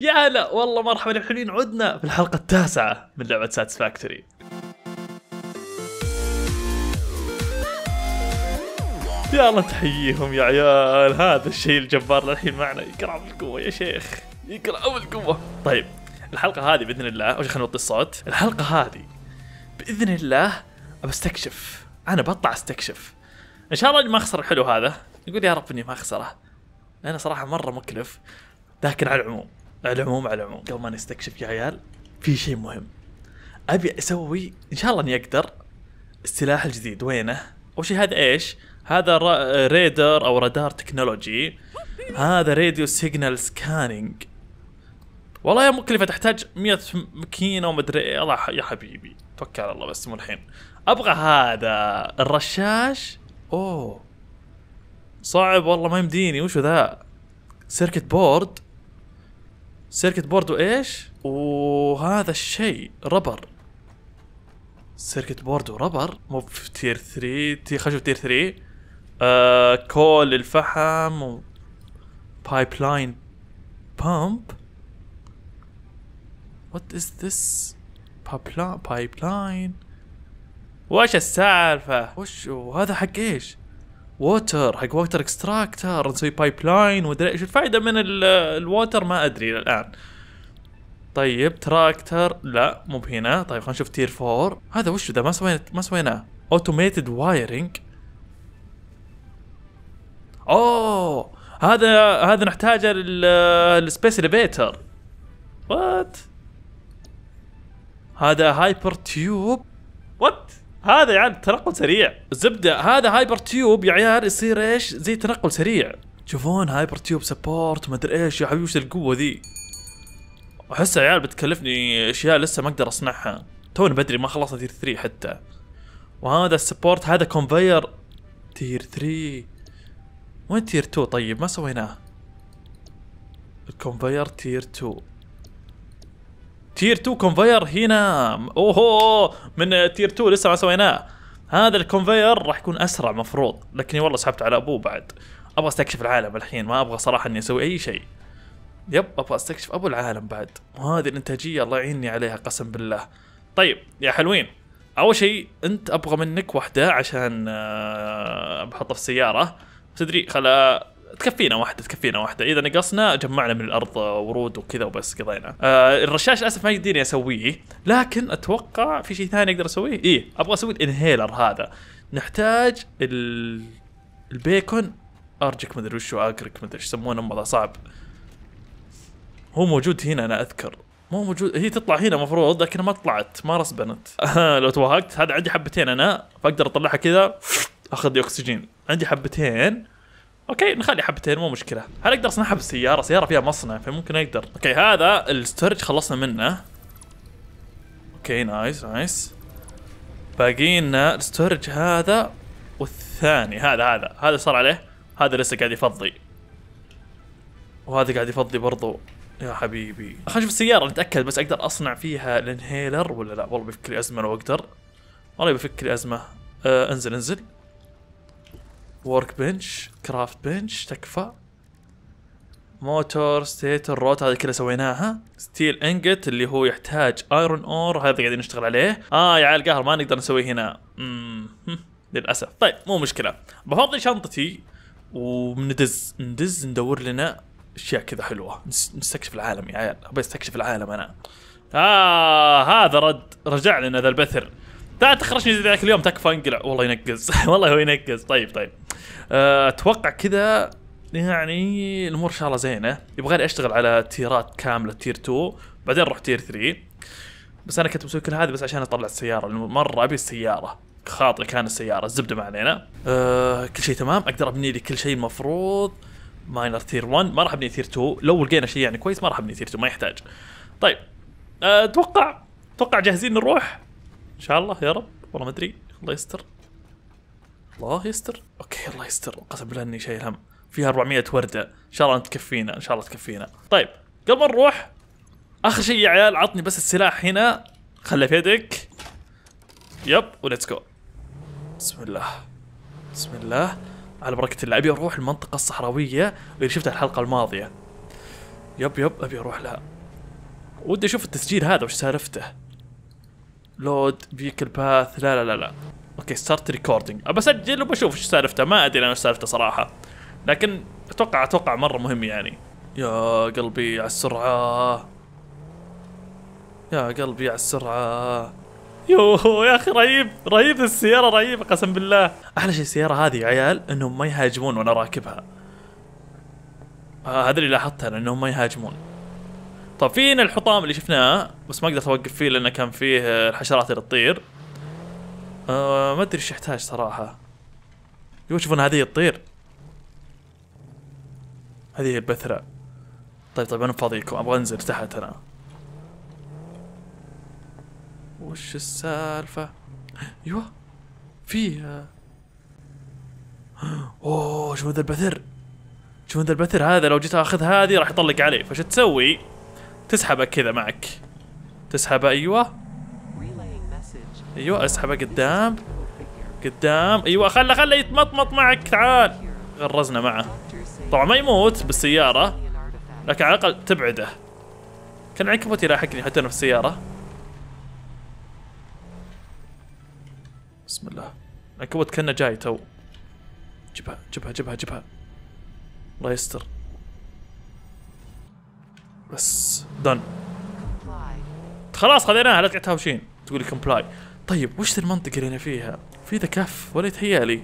يا هلا والله مرحبا يا حلوين عدنا في الحلقة التاسعة من لعبة ساتسفاكتوري يا الله تحييهم يا عيال هذا الشيء الجبار للحين معنا يقرأ بالقوة يا شيخ يقرأ بالقوة طيب الحلقة هذه بإذن الله أول شيء خلينا نوطي الصوت الحلقة هذه بإذن الله بستكشف أنا بطلع استكشف إن شاء الله إني ما أخسر الحلو هذا نقول يا رب إني ما أخسره لأنه صراحة مرة مكلف لكن على العموم على العموم على العموم قبل ما نستكشف يا عيال في شيء مهم ابي اسوي ان شاء الله اني اقدر السلاح الجديد وينه؟ اول شيء هذا ايش؟ هذا را... ريدر او رادار تكنولوجي هذا راديو سيجنال سكاننج والله يا مكلفه تحتاج 100 ماكينه ومدري إيه. الله يا حبيبي توكل على الله بس مو الحين ابغى هذا الرشاش اوه صعب والله ما يمديني وشو ذا سيركت بورد سيركت بورد وايش؟ وهذا الشيء ربر سيركت بورد وربر مو في تير 3 تي خشب تير 3 آه كول الفحم و بايب لاين بامب وات از ذس بايب لاين وش السالفة؟ وش وهذا حق ايش؟ ووتر حق ووتر اكستراكتر نسوي بايب لاين ومدري ايش الفائده من الووتر ما ادري الان طيب تراكتر لا مو بهنا طيب خلينا نشوف تير 4 هذا وش ذا ما سوينا ما سويناه اوتوميتد وايرنج اوه هذا هذا نحتاجه للسبيس اليفيتر وات هذا هايبر تيوب وات هذا يعني تنقل سريع الزبده هذا هايبر تيوب يا عيال يصير ايش زي تنقل سريع تشوفون هايبر تيوب سبورت ما ادري ايش يا حبيبي وش القوه ذي احسها عيال بتكلفني اشياء لسه ما اقدر اصنعها توني بدري ما خلصت تير 3 حتى وهذا السبورت هذا كونفير تير 3 وين تير 2 طيب ما سويناه الكونفير تير 2 تير 2 كونفير هنا اوهو من تير 2 لسه ما سويناه هذا الكونفير راح يكون اسرع مفروض لكني والله سحبت على ابوه بعد ابغى استكشف العالم الحين ما ابغى صراحه اني اسوي اي شيء يب ابغى استكشف ابو العالم بعد وهذه الانتاجيه الله يعيني عليها قسم بالله طيب يا حلوين اول شيء انت ابغى منك واحده عشان آه، بحطها في السياره تدري خلا تكفينا واحده تكفينا واحده اذا نقصنا جمعنا من الارض ورود وكذا وبس قضينا آه الرشاش للاسف ما يديني اسويه لكن اتوقع في شيء ثاني اقدر اسويه ايه ابغى اسوي الانهيلر هذا نحتاج ال... البيكون ارجك مدري وشو اجرك مدري ايش يسمونه والله صعب هو موجود هنا انا اذكر مو موجود هي تطلع هنا مفروض لكن ما طلعت ما رسبنت لو توهقت هذا عندي حبتين انا فاقدر اطلعها كذا اخذ لي اكسجين عندي حبتين اوكي نخلي حبتين مو مشكله هل اقدر اصنعها بالسياره سياره فيها مصنع فممكن اقدر اوكي هذا الستورج خلصنا منه اوكي نايس نايس باقينا الستورج هذا والثاني هذا هذا هذا صار عليه هذا لسه قاعد يفضي وهذا قاعد يفضي برضو يا حبيبي خلينا نشوف السيارة نتأكد بس أقدر أصنع فيها الانهيلر ولا لا والله بيفك لي أزمة لو أقدر والله بيفك لي أزمة آه انزل انزل ورك بنش كرافت بنش تكفى موتور ستيتر روت هذه كلها سويناها ستيل انجت اللي هو يحتاج ايرون اور هذا قاعدين نشتغل عليه اه يا عيال قهر ما نقدر نسوي هنا للاسف طيب مو مشكله بفضي شنطتي وندز ندز ندور لنا اشياء كذا حلوه نستكشف العالم يا عيال ابي استكشف العالم انا آه هذا رد رجع لنا ذا البثر تعال تخرجني زي ذاك اليوم تكفى انقلع والله ينقز والله هو ينقز طيب طيب آه، اتوقع كذا يعني الامور ان شاء الله زينه يبغالي اشتغل على تيرات كامله تير 2 بعدين اروح تير 3 بس انا كنت مسوي كل هذا بس عشان اطلع السياره مره ابي السياره خاطري كان السياره الزبده ما علينا أه كل شيء تمام اقدر ابني لي كل شيء المفروض ماينر تير 1 ما راح ابني تير 2 لو لقينا شيء يعني كويس ما راح ابني تير 2 ما يحتاج طيب آه، اتوقع أه اتوقع جاهزين نروح ان شاء الله يا رب والله ما ادري الله يستر الله يستر اوكي الله يستر قسم بالله اني شايل هم فيها 400 ورده ان شاء الله تكفينا ان شاء الله تكفينا طيب قبل ما نروح اخر شيء يا عيال عطني بس السلاح هنا خله في يدك يب وليتس جو بسم الله بسم الله على بركة الله ابي اروح المنطقة الصحراوية اللي شفتها الحلقة الماضية يب يب ابي اروح لها ودي اشوف التسجيل هذا وش سالفته لود بيك الباث لا لا لا لا اوكي ستارت ريكوردينج ابى اسجل وبشوف ايش سالفته ما ادري انا ايش سالفته صراحه لكن اتوقع اتوقع مره مهم يعني يا قلبي على السرعه يا قلبي على السرعه يوه يا اخي رهيب رهيب السياره رهيبه قسم بالله احلى شيء السياره هذه يا عيال انهم ما يهاجمون وانا راكبها آه، هذا اللي لاحظته انهم ما يهاجمون طب فينا الحطام اللي شفناه بس ما قدرت اوقف فيه لانه كان فيه الحشرات اللي تطير آه ما ادري ايش يحتاج صراحه يو تشوفون هذه تطير هذه هي البثرة طيب طيب انا فاضيكم ابغى انزل تحت انا وش السالفة ايوه فيه آه. اوه شوف ذا البثر شوف ذا البثر هذا لو جيت اخذ هذه راح يطلق علي فش تسوي تسحبه كذا معك تسحبه ايوه ايوه اسحبه قدام قدام ايوه خله خله يتمطمط معك تعال غرزنا معه طبعا ما يموت بالسياره لكن على الاقل تبعده كان عنكبوت يلاحقني حتى انا في السياره بسم الله عنكبوت كانه جاي تو جبها جبها جبها جبها الله يستر بس دن خلاص خذيناها لا تقعد هاوشين تقول كومبلاي طيب وش المنطقة اللي انا فيها؟ في ذا كف ولا يتهيألي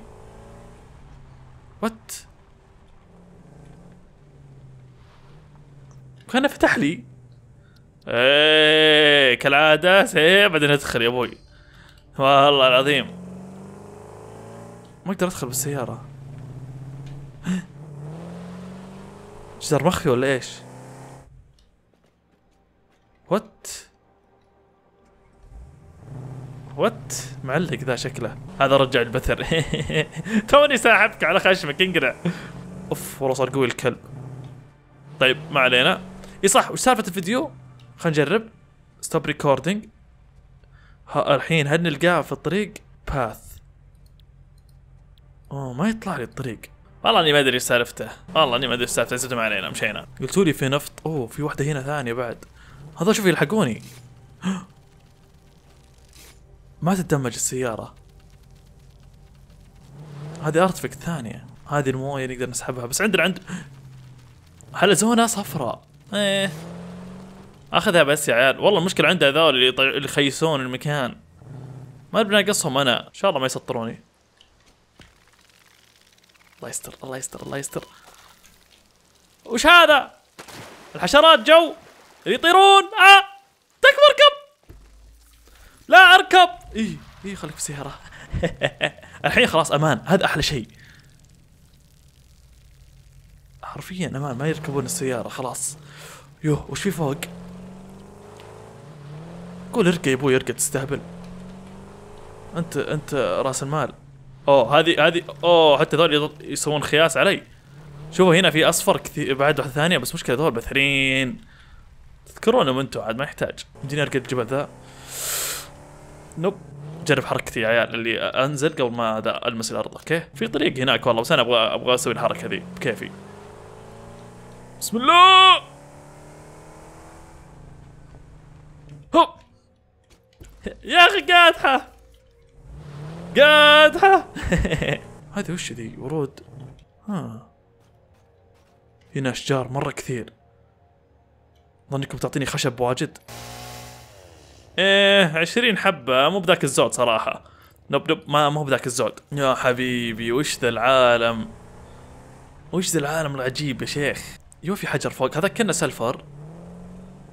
وات كان فتح لي ايه كالعادة سيب بعدين ادخل يا ابوي والله العظيم ما اقدر ادخل بالسيارة جدار مخفي ولا ايش؟ وات وات معلق ذا شكله هذا رجع البثر توني ساحبك على خشمك انقلع اوف والله صار قوي الكلب طيب ما علينا اي صح وش سالفه الفيديو خلينا نجرب ستوب ريكوردينج الحين هل نلقاه في الطريق باث اوه ما يطلع لي الطريق والله اني ما ادري سالفته والله اني ما ادري سالفته زدت ما علينا مشينا قلتوا لي في نفط اوه في واحده هنا ثانيه بعد هذا شوف يلحقوني ما تتدمج السيارة هذه ارتفكت ثانية هذه الموية نقدر نسحبها بس عندنا عند حلزونة صفراء ايه اخذها بس يا عيال والله المشكلة عند هذول اللي, طي... اللي يخيسون المكان ما بناقصهم انا ان شاء الله ما يسطروني الله يستر الله يستر الله يستر وش هذا الحشرات جو يطيرون آه. تكفى اركب لا اركب اي اي خليك في السيارة الحين خلاص امان هذا احلى شيء حرفيا امان ما يركبون السيارة خلاص يوه وش في فوق قول اركب يا ابوي اركب تستهبل انت انت راس المال اوه هذه هذه اوه حتى ذول يسوون خياس علي شوفوا هنا في اصفر كثير بعد واحده ثانيه بس مشكله ذول بثرين تذكرونه وانتم عاد ما يحتاج انجينير قد الجبل ذا نوب جرب حركتي يا عيال اللي انزل قبل ما ذا المس الارض اوكي في طريق هناك والله بس انا ابغى ابغى اسوي الحركه ذي بكيفي بسم الله هوب يا اخي قادحه قادحه هذه وش ذي ورود ها هنا اشجار مره كثير ظنكم تعطيني خشب واجد ايه عشرين حبة مو بذاك الزود صراحة نوب نوب ما مو بذاك الزود يا حبيبي وش ذا العالم وش ذا العالم العجيب يا شيخ يو في حجر فوق هذا كنا سلفر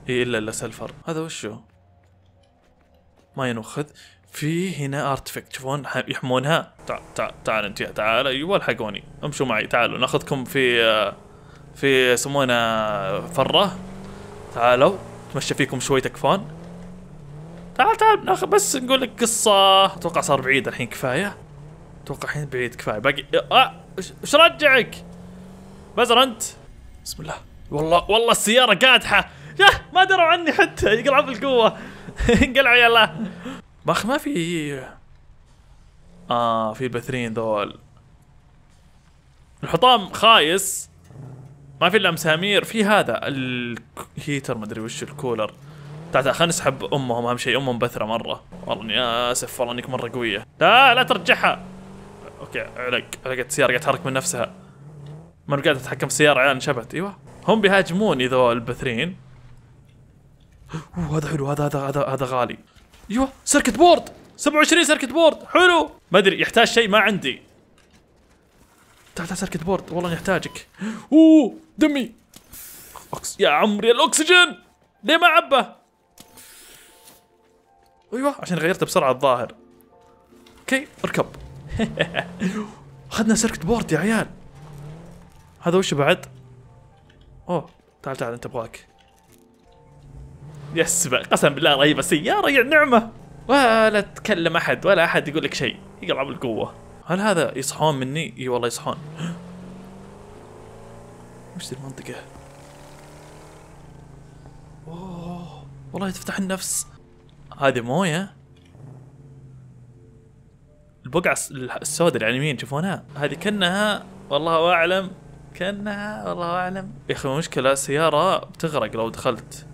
اي الا الا سلفر هذا وشو ما ينوخذ في هنا ارتفكت تشوفون يحمونها تعال تعال تعال انت تعال ايوه الحقوني امشوا معي تعالوا ناخذكم في في يسمونه فره تعالوا تمشى فيكم شوي تكفون تعال تعال ناخذ بس نقول لك قصة اتوقع صار بعيد الحين كفاية اتوقع الحين بعيد كفاية باقي آه، ايش رجعك بزر انت بسم الله والله والله السيارة قادحة يا ما دروا عني حتى يقلع بالقوة انقلعوا يلا ما ما في اه في البثرين ذول الحطام خايس ما في الا مسامير في هذا الهيتر ما ادري وش الكولر تعال تعال خلينا نسحب امهم اهم شيء امهم بثره مره والله اني اسف والله انك مره قويه لا لا ترجعها اوكي علق علقت السياره قاعد تحرك من نفسها ما قاعد اتحكم في السياره عيال انشبت ايوه هم بيهاجموني ذول البثرين اوه هذا حلو هذا هذا هذا هذا غالي ايوه سيركت بورد 27 سيركت بورد حلو ما ادري يحتاج شيء ما عندي تعال تعال سيركت بورد والله نحتاجك اوه دمي أكس... يا عمري الاكسجين ليه ما عبه ايوه عشان غيرته بسرعه الظاهر اوكي اركب اخذنا سيركت بورد يا عيال هذا وش بعد اوه تعال تعال انت ابغاك يس بقى قسم بالله رهيبه سياره يا نعمه ولا تكلم احد ولا احد يقول لك شيء يقلع بالقوه هل هذا يصحون مني؟ اي والله يصحون وش ذي المنطقة؟ والله تفتح النفس هذه موية البقعة السوداء اللي على اليمين تشوفونها؟ هذه كأنها والله أعلم كأنها والله أعلم يا أخي مشكلة السيارة بتغرق لو دخلت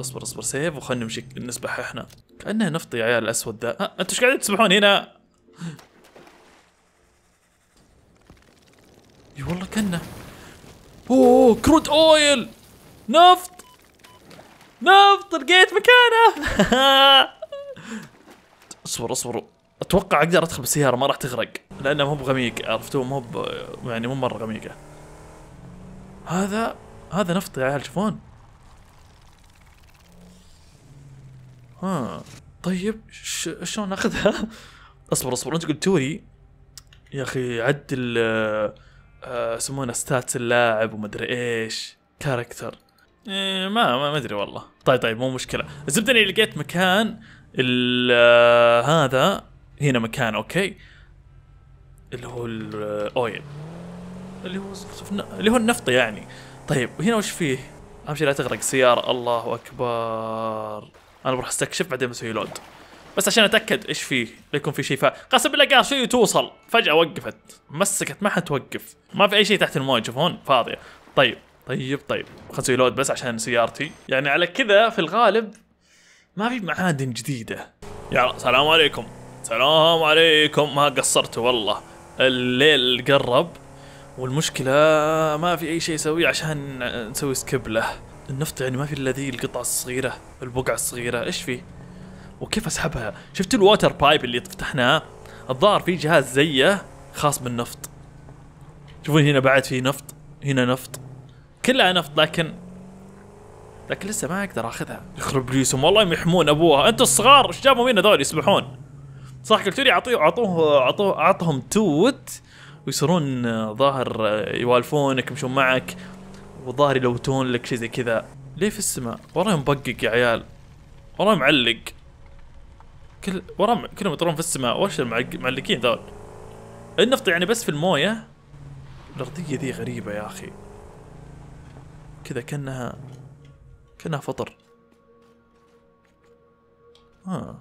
اصبر اصبر سيف وخلنا نمشي نسبح احنا كأنه نفط يا عيال الأسود ذا أه، ها أنتوا ايش قاعدين تسبحون هنا؟ اي والله كنا اوه كرود اويل نفط نفط لقيت مكانه اصبر اصبر اتوقع اقدر ادخل بالسياره ما راح تغرق لانه مو بغميق عرفتوا مو يعني مو مره غميقه هذا هذا نفط يا عيال شوفون ها طيب شلون ناخذها؟ اصبر اصبر انت قلت لي يا اخي عدل آه، آه، يسمونه ستات اللاعب ومدري ايش كاركتر إيه ما ما ادري والله طيب طيب مو مشكله الزبده اني لقيت مكان آه، هذا هنا مكان اوكي اللي هو الاويل آه، اللي هو اللي هو النفط يعني طيب هنا وش فيه؟ اهم شيء لا تغرق السياره الله اكبر انا بروح استكشف بعدين بسوي لود بس عشان اتاكد ايش فيه لا يكون في شيء فقسم بالله قال شيء توصل فجاه وقفت مسكت ما حتوقف ما في اي شيء تحت المويه تشوفون فاضيه طيب طيب طيب خلنا نسوي لود بس عشان سيارتي يعني على كذا في الغالب ما في معادن جديده يلا سلام عليكم سلام عليكم ما قصرتوا والله الليل قرب والمشكله ما في اي شيء اسويه عشان نسوي سكيب له النفط يعني ما في الا ذي القطعه الصغيره البقعه الصغيره ايش فيه وكيف اسحبها شفت الووتر بايب اللي فتحناه الظاهر في جهاز زيه خاص بالنفط شوفون هنا بعد في نفط هنا نفط كلها نفط لكن لكن لسه ما اقدر اخذها يخرب بليسهم والله يحمون ابوها انتم الصغار ايش جابوا مين هذول يسبحون صح قلت لي اعطوه اعطوه اعطوه اعطهم توت ويصيرون آه، ظاهر آه، يوالفونك يمشون معك وظاهر يلوتون لك شيء زي كذا ليه في السماء والله مبقق يا عيال والله معلق كل وراهم كلهم يطيرون في السماء وش المعلقين ذول النفط يعني بس في المويه الارضيه ذي غريبه يا اخي كذا كانها كانها فطر آه.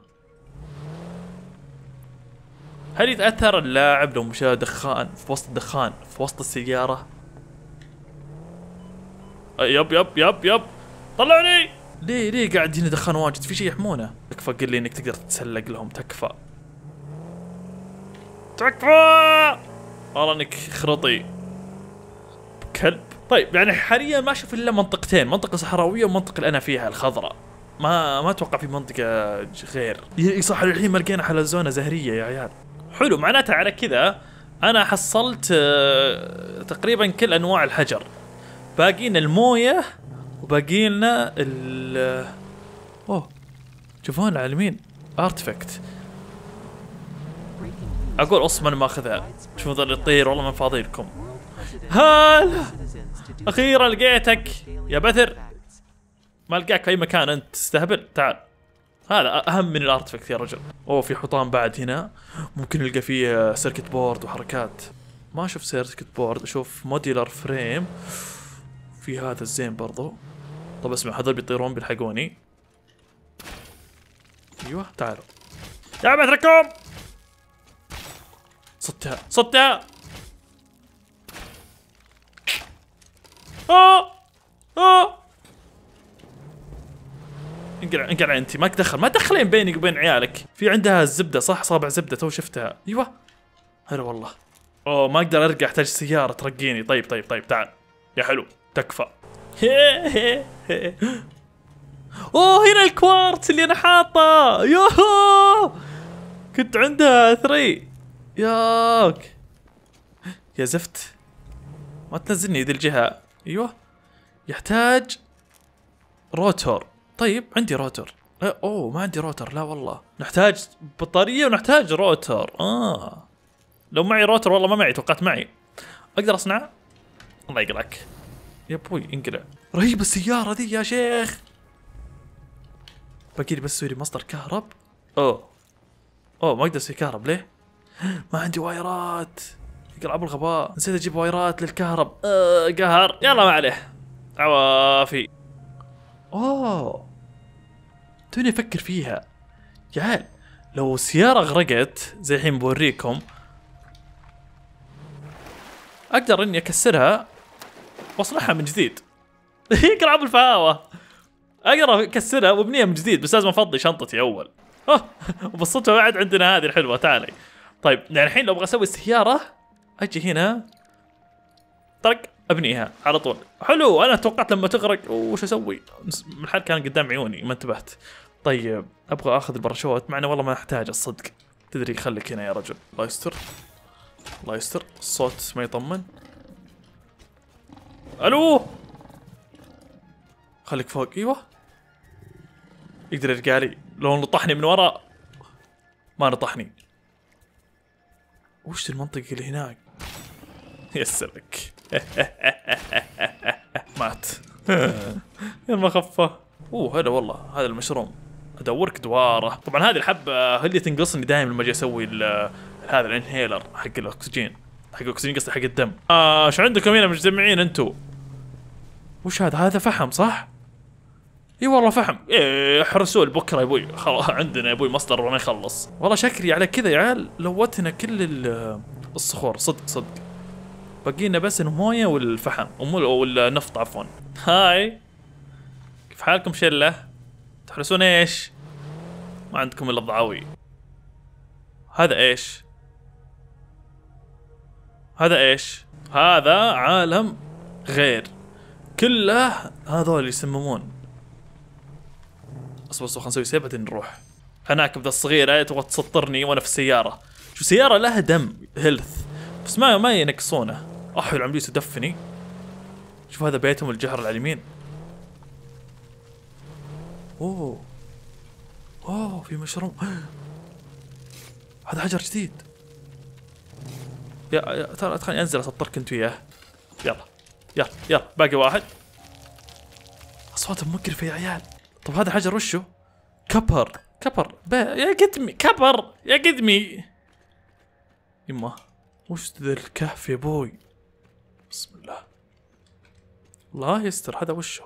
هل يتأثر اللاعب لو مشى دخان في وسط الدخان في وسط السيارة؟ يب يب يب يب طلعني ليه ليه قاعد هنا دخان واجد في شيء يحمونه تكفى قل لي انك تقدر تتسلق لهم تكفى تكفى والله انك خرطي كلب طيب يعني حاليا ما اشوف الا منطقتين منطقه صحراويه ومنطقه اللي انا فيها الخضراء ما ما اتوقع في منطقه غير صح الحين ما لقينا حلزونه زهريه يا عيال حلو معناتها على كذا انا حصلت آه، تقريبا كل انواع الحجر باقينا المويه وباقي لنا ال اوه شوفون على اليمين ارتفكت اقول اصلا ما اخذها شوفوا ظل يطير والله من فاضي لكم هلا اخيرا لقيتك يا بثر ما لقاك في اي مكان انت تستهبل تعال هذا اهم من الارتفكت يا رجل اوه في حطام بعد هنا ممكن نلقى فيه سيركت بورد وحركات ما اشوف سيركت بورد اشوف موديلر فريم في هذا الزين برضو طب اسمع هذول بيطيرون بيلحقوني ايوه تعالوا يا اترككم صدتها صدتها اه اه انقلع انقلع انت ما تدخل ما تدخلين بينك وبين عيالك في عندها الزبده صح صابع زبده تو شفتها ايوه هلا والله اوه ما اقدر ارجع احتاج سياره ترقيني طيب طيب طيب تعال يا حلو تكفى اوه هنا الكوارتز اللي انا حاطه يوهو كنت عندها ثري ياك يا زفت ما تنزلني ذي الجهه ايوه يحتاج روتور طيب عندي روتر اوه ما عندي روتر لا والله نحتاج بطاريه ونحتاج روتر اه لو معي روتر والله ما معي توقعت معي اقدر اصنعه الله يقلك يا ابوي انقلع رهيبه السياره ذي يا شيخ باقي لي بس سوري مصدر كهرب اوه اوه ما اقدر اسوي كهرب ليه؟ ما عندي وايرات يقلع ابو الغباء نسيت اجيب وايرات للكهرب آه قهر يلا ما عليه عوافي اوه توني افكر فيها يا عيال لو السيارة غرقت زي الحين بوريكم اقدر اني اكسرها واصلحها من جديد يقرا بالفهاوه اقرا كسرها وابنيها من جديد بس لازم افضي شنطتي اول وبالصدفه بعد عندنا هذه الحلوه تعالي طيب يعني الحين لو ابغى اسوي سياره اجي هنا طق ابنيها على طول حلو انا توقعت لما تغرق وش اسوي الحال كان قدام عيوني ما انتبهت طيب ابغى اخذ الباراشوت معنا والله ما احتاج الصدق تدري خليك هنا يا رجل الله يستر الله يستر الصوت ما يطمن الو خليك فوق ايوه يقدر يرجع لي لو نطحني من ورا ما نطحني وش المنطقة اللي هناك سلك مات يا المخفة اوه هلا والله هذا المشروم ادورك دواره طبعا هذه الحبه هي اللي تنقصني دائما لما اجي اسوي هذا الانهيلر حق الاكسجين حق الاكسجين قصدي حق الدم آه شو عندكم هنا مجتمعين انتم وش هذا هذا فحم صح؟ اي والله فحم ايه حرسوه بكره يا ابوي خلاص عندنا يا ابوي مصدر ما يخلص والله شكلي على كذا يا عيال لوتنا كل الصخور صدق صدق بقينا بس المويه والفحم والنفط عفوا هاي كيف حالكم شله تحرسون ايش ما عندكم الا الضعاوي هذا ايش هذا ايش هذا عالم غير كله هذول يسممون اصبر اصبر خلنا نسوي سيف بعدين نروح هناك بذا الصغيره تبغى تسطرني وانا في السياره شو سياره لها دم هيلث بس ما ما ينقصونه احول عمليه تدفني شوف هذا بيتهم الجهر على اليمين اوه اوه في مشروم هذا حجر جديد يا ترى خليني انزل اسطرك انت وياه يلا يلا يلا باقي واحد اصواتهم مقرفه يا عيال طب هذا حجر وشو؟ كبر كبر يا قدمي كبر يا قدمي يما وش ذا الكهف يا بوي بسم الله الله يستر هذا وشو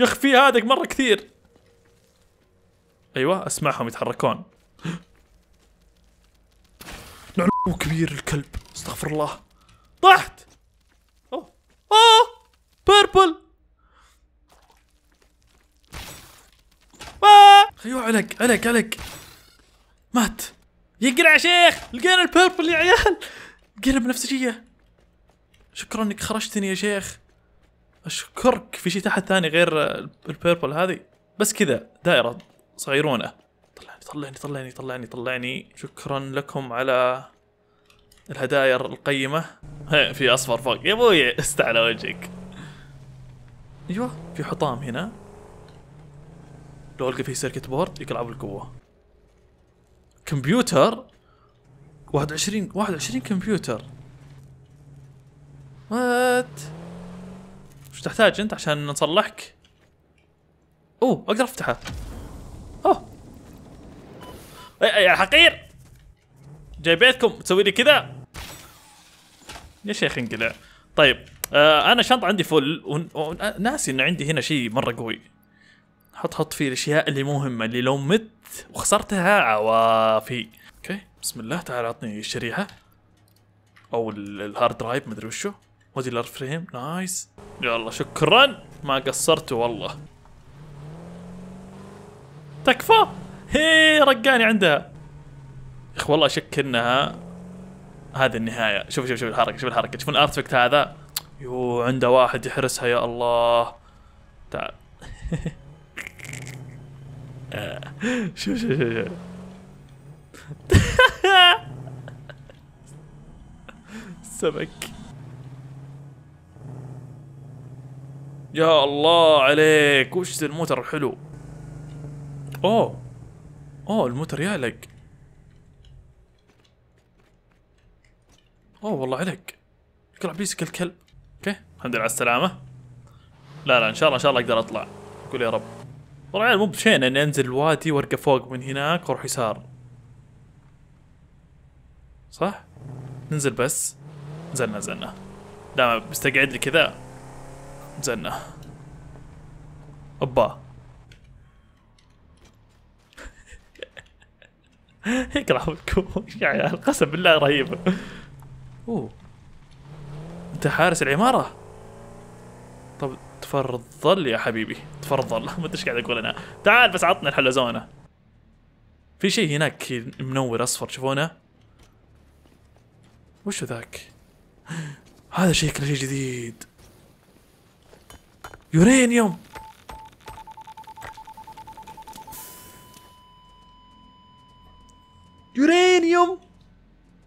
يا اخي في هذاك مره كثير ايوه اسمعهم يتحركون وكبير الكلب استغفر الله طحت اوه اوه بيربل آه. خيو علق علق علق مات يقرع يا شيخ لقينا البيربل يا عيال لقينا بنفسجيه شكرا انك خرجتني يا شيخ اشكرك في شيء تحت ثاني غير البيربل هذه بس كذا دائره صغيرونه طلعني طلعني طلعني طلعني طلعني شكرا لكم على الهدايا القيمة في اصفر فوق يا ابوي استعلى وجهك ايوه في حطام هنا لو القى فيه سيركت بورد يقلع بالقوة كمبيوتر 21 21 كمبيوتر وات وش تحتاج انت عشان نصلحك اوه اقدر افتحه اوه يا إيه، إيه، حقير جاي بيتكم تسوي لي كذا يا شيخ انقلع طيب آه انا شنطه عندي فل وناسي انه عندي هنا شيء مره قوي حط حط فيه الاشياء اللي مهمه اللي لو مت وخسرتها عوافي اوكي بسم الله تعال اعطني الشريحه او الهارد درايف مدري وشو الار فريم نايس يلا شكرا ما قصرت والله تكفى هي رقاني عندها اخي والله اشك انها هذه النهايه شوف شوف شوف الحركه شوف الحركه شوف الارتفكت هذا يو عنده واحد يحرسها يا الله تعال آه. شوف شوف شوف سمك يا الله عليك وش ذا الموتر الحلو اوه اوه الموتر يعلق اوه والله عليك يقلع بيسك الكلب اوكي الحمد لله على السلامه لا لا ان شاء الله ان شاء الله اقدر اطلع قول يا رب والله مو بشين اني انزل الوادي وارقى فوق من هناك واروح يسار صح ننزل بس نزلنا نزلنا لا بستقعد لي كذا نزلنا اوبا يقرا يا عيال قسم بالله رهيبه اوه انت حارس العمارة طب تفضل يا حبيبي تفضل ما ادري ايش قاعد اقول انا تعال بس عطنا الحلزونة في شيء هناك منور اصفر تشوفونه وشو ذاك هذا شكله شيء جديد يورانيوم يورانيوم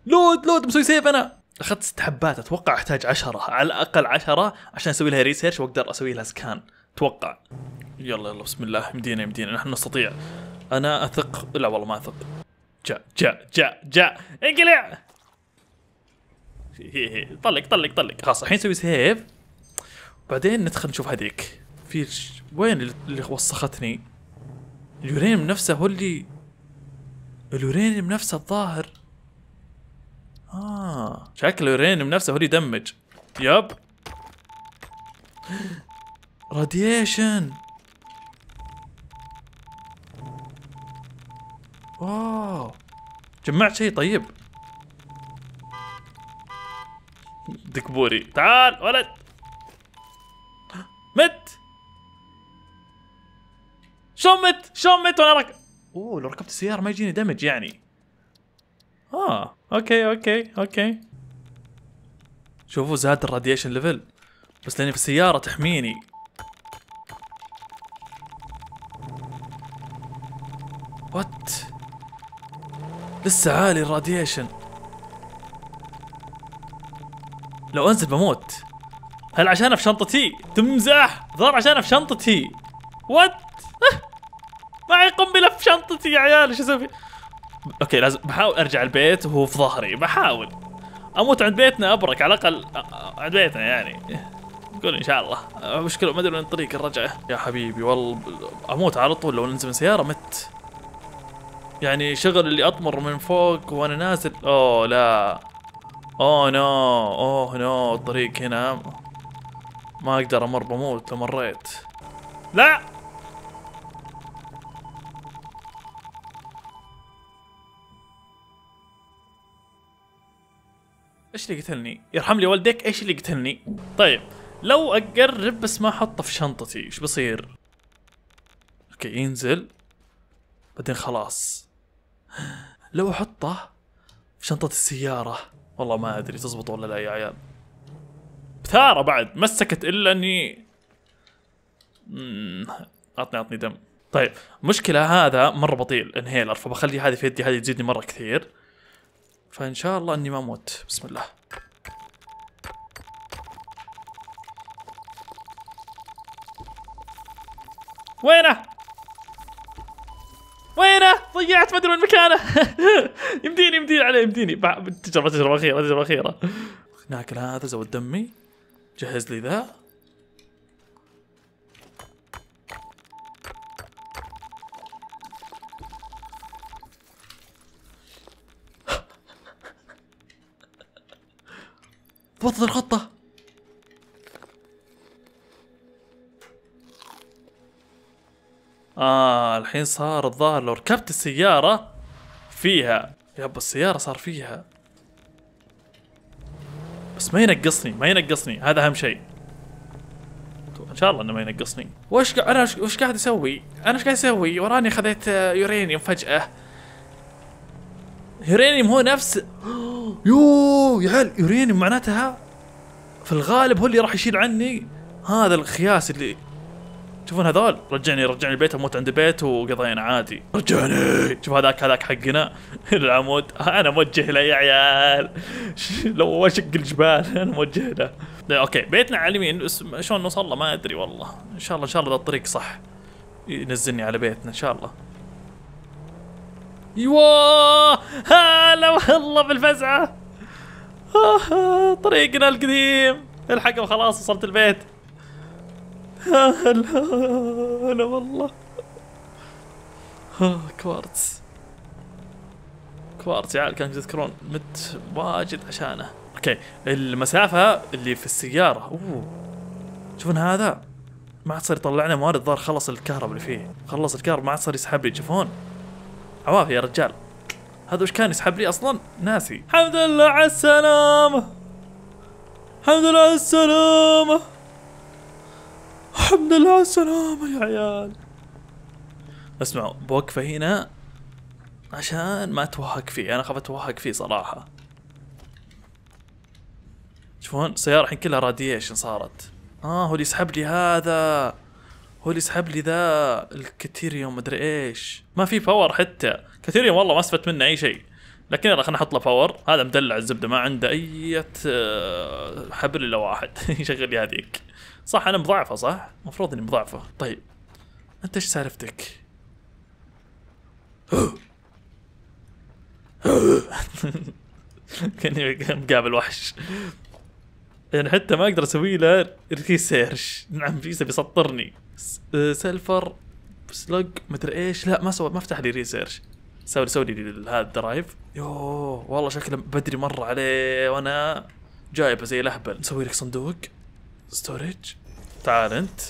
لود لود مسوي سيف انا اخذت ست حبات اتوقع احتاج عشرة على الاقل عشرة عشان اسوي لها ريسيرش واقدر اسوي لها سكان اتوقع يلا يلا بسم الله مدينه مدينه نحن نستطيع انا اثق لا والله ما اثق جاء جاء جاء جاء انقلع طلق طلق طلق خلاص الحين نسوي سيف بعدين ندخل نشوف هذيك في وين اللي وسختني اليورانيوم نفسه هو اللي اليورانيوم نفسه الظاهر آه. شكله رين نفسه هو يدمج يب راديشن واو جمعت شيء طيب دكبوري تعال ولد مت شلون مت شلون مت وانا ركب اوه لو ركبت السيارة ما يجيني دمج يعني اه اوكي اوكي اوكي شوفوا زاد الراديشن ليفل بس لاني في السيارة تحميني وات لسه عالي الراديشن لو انزل بموت هل عشانها في شنطتي تمزح ظهر عشانها في شنطتي وات معي قنبله في شنطتي يا عيال شو اسوي اوكي لازم بحاول ارجع البيت وهو في ظهري بحاول اموت عند بيتنا ابرك على الاقل عند بيتنا يعني قول ان شاء الله مشكله ما ادري وين طريق الرجعه يا حبيبي والله اموت على طول لو ننزل من سياره مت يعني شغل اللي اطمر من فوق وانا نازل اوه لا اوه نو اوه نو الطريق هنا ما اقدر امر بموت لو مريت لا ايش اللي قتلني؟ يرحم لي والديك ايش اللي قتلني؟ طيب لو اقرب بس ما احطه في شنطتي ايش بصير؟ اوكي ينزل بعدين خلاص لو احطه في شنطة السيارة والله ما ادري تزبط ولا لا يا عيال بثارة بعد ما سكت الا اني عطني عطني دم طيب مشكلة هذا مرة بطيء انهيلر فبخلي هذه في يدي هذه تزيدني مرة كثير فان شاء الله اني ما اموت بسم الله وينه وينه ضيعت ما ادري وين مكانه يمديني يمديني عليه يمديني تجربه تجربه اخيره تجربه اخيره ناكل هذا زود دمي جهز لي ذا بطل الخطة آه الحين صار الظاهر لو ركبت السيارة فيها يابا السيارة صار فيها بس ما ينقصني ما ينقصني هذا أهم شيء ان شاء الله انه ما ينقصني وش ق... انا وش قاعد اسوي انا وش قاعد اسوي وراني خذيت يورانيوم فجاه يورانيوم هو نفس يوه يا عيال يورينيوم معناتها في الغالب هو اللي راح يشيل عني هذا الخياس اللي تشوفون هذول رجعني رجعني البيت اموت عند البيت وقضينا عادي رجعني شوف هذاك هذاك حقنا العمود انا موجه له يا عيال لو اشق الجبال انا موجه له اوكي بيتنا على اليمين بس شلون نوصل له ما ادري والله ان شاء الله ان شاء الله ذا الطريق صح ينزلني على بيتنا ان شاء الله يوه هلا والله بالفزعة آه، طريقنا القديم الحقوا خلاص وصلت البيت هلا هلا والله كوارتز كوارتز يا عيال كانوا تذكرون مت واجد عشانه اوكي المسافة اللي في السيارة اوه تشوفون هذا ما عاد صار يطلعنا موارد الظاهر خلص الكهرب اللي فيه خلص الكهرب ما عاد صار يسحب لي تشوفون عوافي يا رجال هذا وش كان يسحب لي اصلا ناسي الحمد لله على السلامة الحمد لله على السلامة الحمد لله على السلامة يا عيال اسمعوا بوقفه هنا عشان ما اتوهق فيه انا خاف اتوهق فيه صراحة شوفون السيارة الحين كلها راديشن صارت اه هو اللي يسحب لي هذا هو اللي سحب لي ذا الكتيريوم مدري ايش ما في باور حتى كتيريوم والله ما استفدت منه اي شيء لكن يلا خلينا نحط له باور هذا مدلع الزبده ما عنده اي آه، حبل الا واحد يشغل لي هذيك صح انا مضاعفه صح؟ المفروض اني مضاعفه طيب انت ايش سالفتك؟ كاني مقابل وحش يعني حتى ما اقدر اسوي له ريسيرش نعم جيسه بيسطرني آه، سيلفر سلق مدري ايش لا ما سوى ما فتح لي ريسيرش سوي سوي لي هذا الدرايف يوه والله شكله بدري مره عليه وانا جايبه زي الاهبل نسوي لك صندوق ستورج تعال انت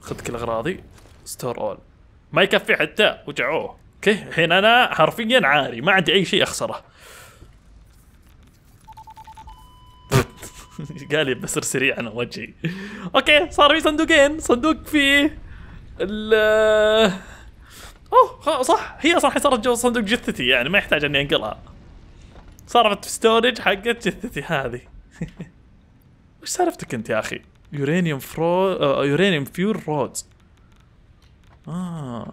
خذ كل اغراضي ستور اول ما يكفي حتى وجعوه اوكي الحين انا حرفيا عاري ما عندي اي شيء اخسره قالي بصير سريع انا وجهي اوكي صار في صندوقين صندوق فيه ال اوه صح هي صح صارت جوا صندوق جثتي يعني ما يحتاج اني انقلها صارت في ستورج حقت جثتي هذه وش سالفتك انت يا اخي يورانيوم فرو يورانيوم فيور رودز اه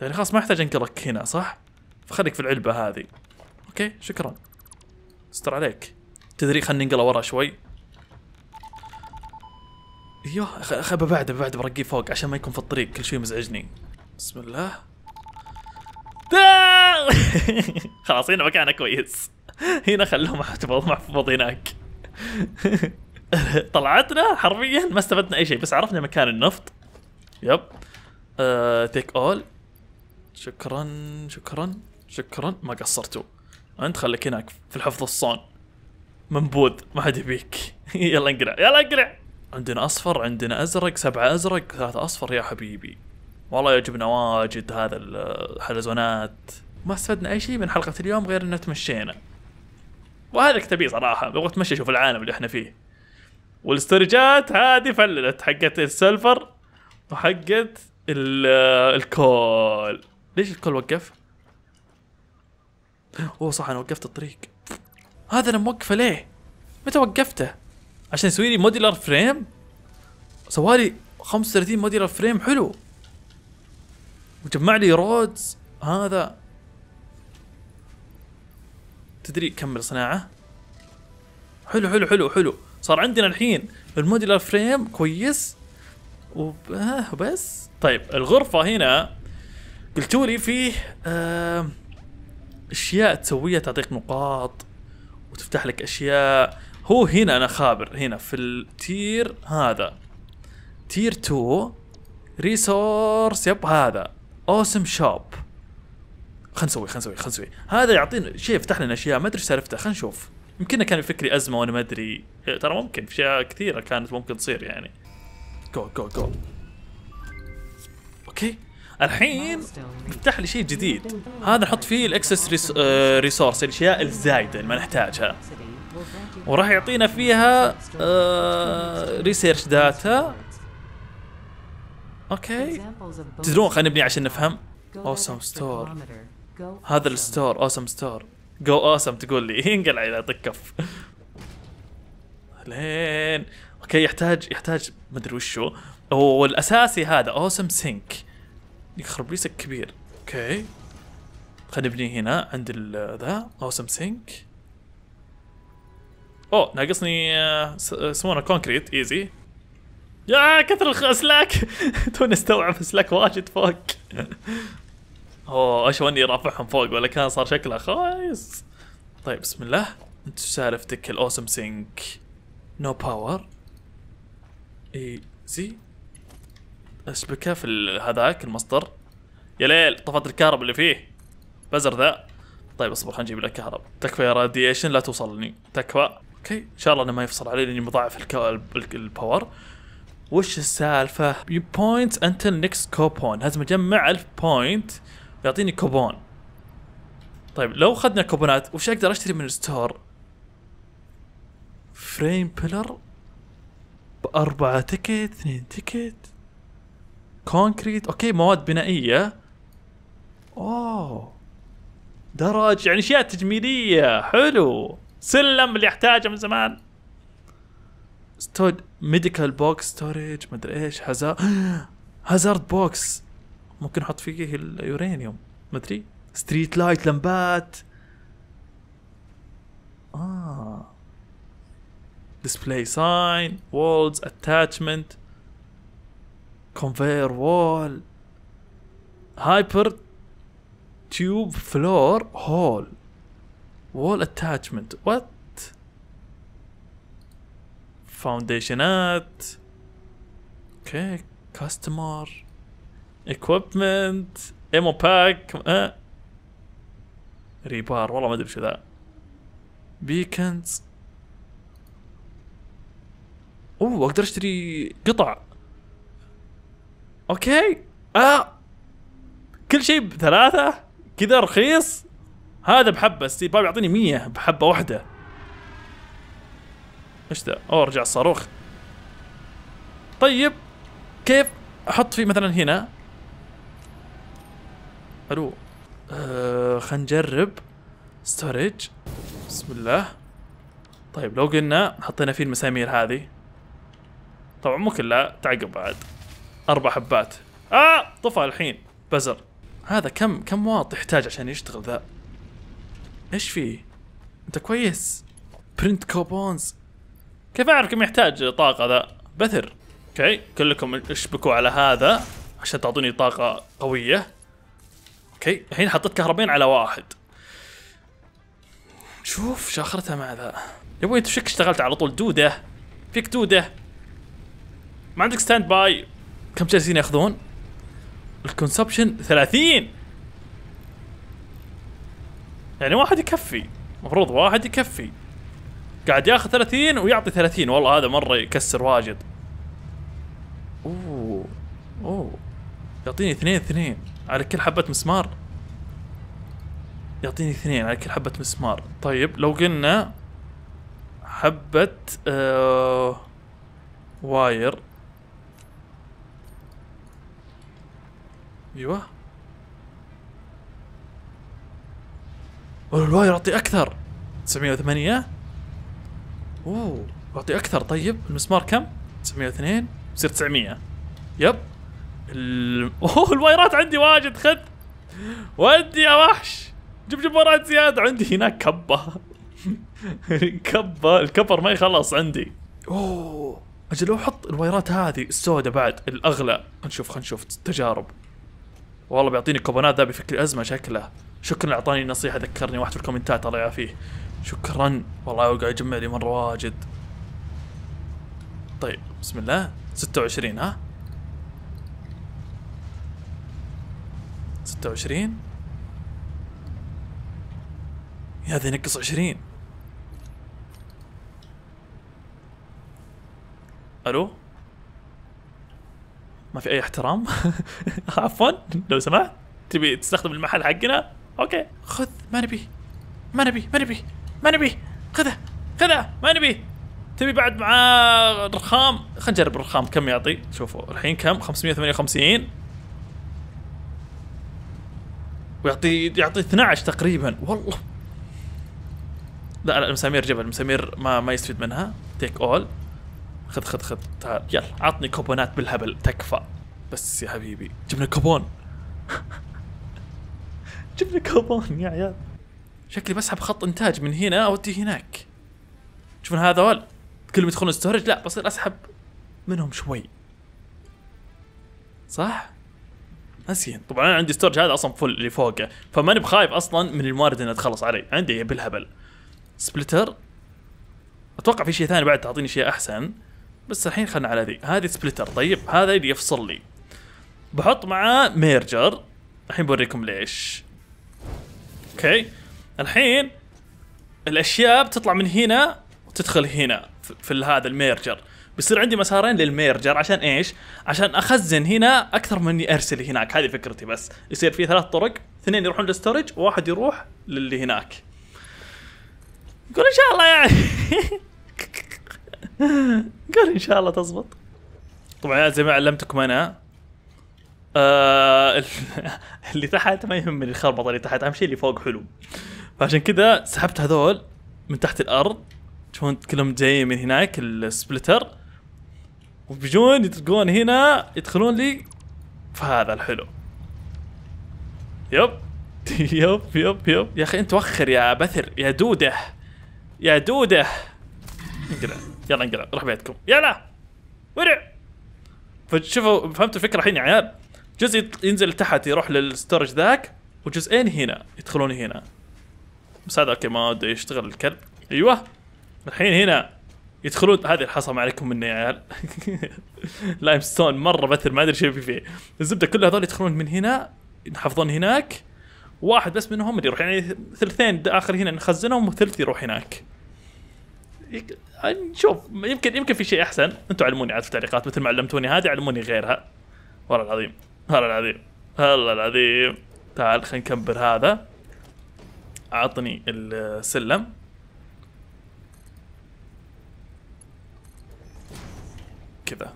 يعني خلاص ما يحتاج انقلك هنا صح فخليك في العلبه هذه اوكي شكرا استر عليك تدري خلني ننقله ورا شوي ايوه اخي ببعده ببعده برقيه فوق عشان ما يكون في الطريق كل شوي مزعجني بسم الله خلاص هنا مكانه كويس هنا خلوه محفوظ محفوظ هناك طلعتنا حرفيا ما استفدنا اي شيء بس عرفنا مكان النفط يب أه تيك اول شكرا شكرا شكرا ما قصرتوا انت خليك هناك في الحفظ الصون منبوذ ما حد يبيك يلا انقلع يلا انقلع عندنا اصفر عندنا ازرق سبعه ازرق ثلاثه اصفر يا حبيبي والله يعجبنا واجد هذا الحلزونات ما استفدنا اي شيء من حلقه اليوم غير ان تمشينا وهذا كتبي صراحه ابغى اتمشى اشوف العالم اللي احنا فيه والاسترجات هذه فللت حقت السلفر وحقت الكول ليش الكول وقف؟ اوه صح انا وقفت الطريق هذا انا موقفه ليه؟ متى وقفته؟ عشان يسوي لي موديلر فريم؟ سوالي 35 موديلر فريم حلو وجمع لي رودز هذا تدري كمل صناعه حلو حلو حلو حلو صار عندنا الحين الموديلر فريم كويس وبس طيب الغرفه هنا قلتوا لي فيه اشياء تسويها تعطيك نقاط وتفتح لك اشياء هو هنا انا خابر هنا في التير هذا تير 2 ريسورس يب هذا اوسم شوب خلينا نسوي خلينا نسوي خلينا نسوي هذا يعطينا شيء يفتح لنا اشياء ما ادري ايش سالفته خلينا نشوف يمكن كان فكري ازمه وانا ما ادري إيه، ترى ممكن في اشياء كثيره كانت ممكن تصير يعني جو جو جو اوكي الحين افتح لي شيء جديد هذا نحط فيه الاكسس آه، ريسورس الاشياء الزايده اللي ما نحتاجها وراح يعطينا فيها ريسيرش آه، داتا اوكي تدرون خلينا نبني عشان نفهم اوسم ستور هذا الستور اوسم ستور جو اوسم تقول لي ينقلع يعطيك كف لين اوكي يحتاج يحتاج مدري وشو هو هذا اوسم سينك يخرب خربيسك كبير اوكي خلينا نبني هنا عند ذا اوسم سينك اوه ناقصني آه، يسمونه كونكريت ايزي يا كثر الاسلاك توني استوعب اسلاك واجد فوق اوه اشو اني رافعهم فوق ولا كان صار شكله خايس طيب بسم الله انت سالفتك الاوسم سينك نو باور ايزي اسبكه في هذاك المصدر يا ليل طفت الكهرب اللي فيه بزر ذا طيب اصبر خلينا نجيب لك كهرب تكفى يا راديشن لا توصلني تكفى اوكي ان شاء الله انه ما يفصل علي لاني مضاعف الباور وش السالفه يو بوينت انتل نكست كوبون لازم اجمع 1000 بوينت يعطيني كوبون طيب لو اخذنا كوبونات وش اقدر اشتري من الستور فريم بيلر بأربعة تكت اثنين تكت كونكريت اوكي مواد بنائيه اوه oh. درج يعني اشياء تجميليه حلو سلم اللي احتاجه من زمان ستود ميديكال بوكس ستورج مدري ايش هازارد هازارد بوكس ممكن احط فيه اليورانيوم مدري ستريت لايت لمبات اه ديسبلاي ساين وولز اتاتشمنت كونفير وول هايبر تيوب فلور هول وول اتاتشمنت وات فاونديشنات اوكي كاستمر اكويبمنت ايمو باك ريبار والله ما ادري شو ذا بيكنز اوه اقدر اشتري قطع اوكي اه كل شيء بثلاثة كذا رخيص هذا بحبة ستيف باب يعطيني مية بحبة واحدة ايش ذا؟ اوه رجع الصاروخ طيب كيف احط فيه مثلا هنا الو آه خلينا نجرب ستورج بسم الله طيب لو قلنا حطينا فيه المسامير هذه طبعا ممكن لا تعقب بعد اربع حبات اه طفى الحين بزر هذا كم كم واط يحتاج عشان يشتغل ذا ايش فيه انت كويس برنت كوبونز كيف اعرف كم يحتاج طاقة ذا بثر اوكي كلكم اشبكوا على هذا عشان تعطوني طاقة قوية اوكي الحين حطيت كهربين على واحد شوف شاخرتها مع ذا يا ابوي انت اشتغلت على طول دودة فيك دودة ما عندك ستاند باي كم جالسين ياخذون؟ الكونسبشن 30 يعني واحد يكفي المفروض واحد يكفي قاعد ياخذ 30 ويعطي 30 والله هذا مره يكسر واجد اوه اوه يعطيني اثنين اثنين على كل حبة مسمار يعطيني اثنين على كل حبة مسمار طيب لو قلنا حبة آه واير ايوه الواير يعطي اكثر 908 اوه يعطي اكثر طيب المسمار كم؟ 902 يصير 900 يب ال... اوه الوايرات عندي واجد خذ ودي يا وحش جيب جيب وايرات زياده عندي هناك كبه كبه الكبر ما يخلص عندي اوه اجل لو احط الوايرات هذه السوداء بعد الاغلى نشوف خلينا نشوف تجارب والله بيعطيني كوبونات ذا بيفكر ازمه شكله شكرا اعطاني نصيحه ذكرني واحد في الكومنتات الله يعافيه شكرا والله قاعد يجمع لي مره واجد طيب بسم الله 26 ها 26 يا هذا ينقص 20 الو ما في اي احترام عفوا لو سمحت تبي تستخدم المحل حقنا اوكي خذ ما نبي ما نبي ما نبي ما نبي خذه خذه ما نبي تبي بعد معاه رخام خلينا نجرب الرخام كم يعطي شوفوا الحين كم 558 ويعطي يعطي 12 تقريبا والله لا لا المسامير جبل المسامير ما ما يستفيد منها تيك اول خذ خذ خذ تعال يلا عطني كوبونات بالهبل تكفى بس يا حبيبي جبنا كوبون جبنا كوبون يا عيال شكلي بسحب خط انتاج من هنا اودي هناك تشوفون هذا ول كلهم يدخلون ستورج لا بصير اسحب منهم شوي صح؟ نسيت طبعا انا عندي ستورج هذا اصلا فل اللي فوقه فماني بخايف اصلا من الموارد انها تخلص علي عندي بالهبل سبلتر اتوقع في شيء ثاني بعد تعطيني شيء احسن بس الحين خلنا على ذي هذه سبلتر طيب هذا اللي يفصل لي بحط معاه ميرجر الحين بوريكم ليش اوكي الحين الاشياء بتطلع من هنا وتدخل هنا في هذا الميرجر بيصير عندي مسارين للميرجر عشان ايش؟ عشان اخزن هنا اكثر من اني ارسل هناك هذه فكرتي بس يصير في ثلاث طرق اثنين يروحون للستورج وواحد يروح للي هناك يقول ان شاء الله يعني قال ان شاء الله تزبط طبعا زي ما علمتكم انا آه اللي تحت ما يهمني الخربطه اللي تحت اهم شيء اللي فوق حلو فعشان كذا سحبت هذول من تحت الارض تشوفون كلهم جايين من هناك السبلتر وبيجون يدقون هنا يدخلون لي في هذا الحلو يب يب يب يب يا اخي انت وخر يا بثر يا دوده يا دوده انقلع يلا انقلع روح بيتكم يلا ورع فشوفوا فهمتوا الفكره الحين يا عيال جزء ينزل تحت يروح للستورج ذاك وجزئين هنا يدخلون هنا بس هذا اوكي ما ودي يشتغل الكلب ايوه الحين هنا يدخلون هذه ما عليكم مني يا عيال لايم ستون مره بثر ما ادري شو فيه الزبده كل هذول يدخلون من هنا ينحفظون هناك واحد بس منهم اللي يروح يعني ثلثين اخر هنا نخزنهم وثلث يروح هناك يك... نشوف يمكن يمكن في شيء احسن انتم علموني عاد في التعليقات مثل ما علمتوني هذه علموني غيرها والله العظيم والله العظيم والله العظيم تعال خلينا نكبر هذا اعطني السلم كذا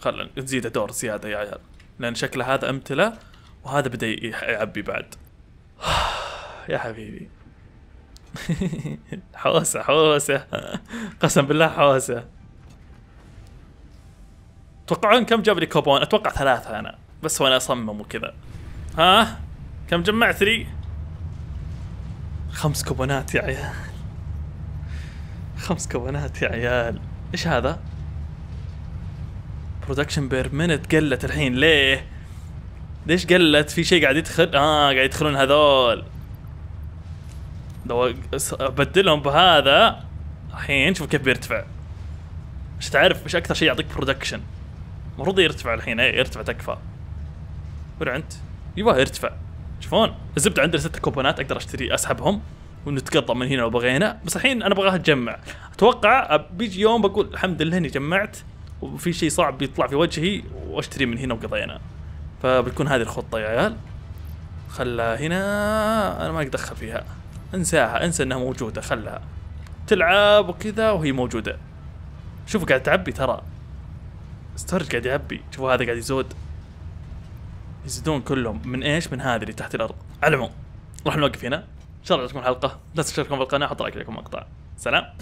خلنا نزيده دور زياده يا عيال لان شكله هذا امتلى وهذا بدا يعبي بعد يا حبيبي حوسه حوسه قسم بالله حوسه تتوقعون كم جاب لي كوبون؟ اتوقع ثلاثة انا بس وانا اصمم وكذا ها؟ كم جمعت لي؟ خمس كوبونات يا عيال خمس كوبونات يا عيال ايش هذا؟ برودكشن بير مينت قلت الحين ليه؟ ليش قلت؟ في شيء قاعد يدخل؟ اه قاعد يدخلون هذول لو ابدلهم بهذا الحين شوف كيف بيرتفع مش تعرف مش اكثر شيء يعطيك برودكشن المفروض يرتفع الحين ايه يرتفع تكفى وين انت؟ يبغى أيوة، يرتفع شوفون الزبده عندنا ست كوبونات اقدر اشتري اسحبهم ونتقطع من هنا لو بغينا بس الحين انا ابغاها تجمع اتوقع بيجي يوم بقول الحمد لله اني جمعت وفي شيء صعب بيطلع في وجهي واشتري من هنا وقضينا فبتكون هذه الخطه يا عيال خلها هنا انا ما اتدخل فيها انساها انسى انها موجوده خلها تلعب وكذا وهي موجوده شوف قاعد تعبي ترى ستورج قاعد يعبي شوفوا هذا قاعد يزود يزيدون كلهم من ايش من هذه اللي تحت الارض على العموم راح نوقف هنا ان شاء الله تعجبكم الحلقه لا تشتركون في القناه احط لايك لكم مقطع سلام